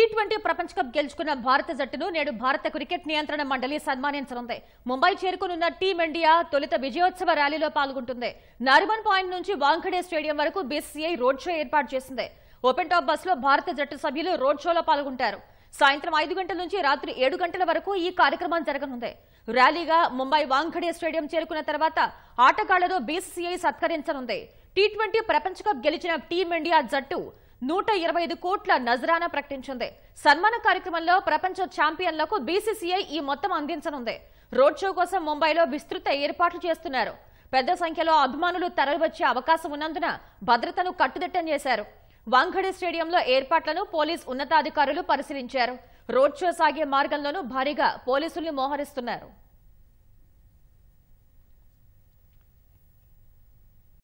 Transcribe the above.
tea twenty ప్రపంచ cup గెలుచుకున్న భారత జట్టును నేడు భారత క్రికెట్ నియంత్రణ మండలి సన్మానించనుంది ముంబై చేరుకునున్న టీమిండియా ఇండియా తొలుత విజయోత్సవ ర్యాలీలో పాల్గొంటుంది నారిమన్ పాయింట్ నుంచి వాంఖడే స్టేడియం వరకు బీసీఐ రోడ్ షో ఏర్పాటు చేసింది ఓపెన్ టాప్ బస్సులో భారత జట్టు సభ్యులు రోడ్ షోలో పాల్గొంటారు సాయంత్రం ఐదు గంటల నుంచి రాత్రి ఏడు గంటల వరకు ఈ కార్యక్రమం జరగనుంది ర్యాలీగా ముంబై వాంఖడే స్టేడియం చేరుకున్న తర్వాత ఆటగాళ్లను బీసీసీఐ సత్కరించనుంది టీ ట్వంటీ ప్రపంచ కప్ గెలిచిన టీమిండియా జట్టు నూట ఇరవై ఐదు కోట్ల నజరానా ప్రకటించింది సన్మాన కార్యక్రమంలో ప్రపంచ ఛాంపియన్లకు బీసీసీఐ ఈ మొత్తం అందించనుంది రోడ్ షో కోసం ముంబైలో విస్తృత ఏర్పాట్లు చేస్తున్నారు పెద్ద సంఖ్యలో అభిమానులు తరలివచ్చే అవకాశం ఉన్నందున భద్రతను కట్టుదిట్టం చేశారు వాంఖడే స్టేడియంలో ఏర్పాట్లను పోలీస్ ఉన్నతాధికారులు పరిశీలించారు రోడ్ షో సాగే మార్గంలోనూ భారీగా పోలీసుల్ని మోహరిస్తున్నారు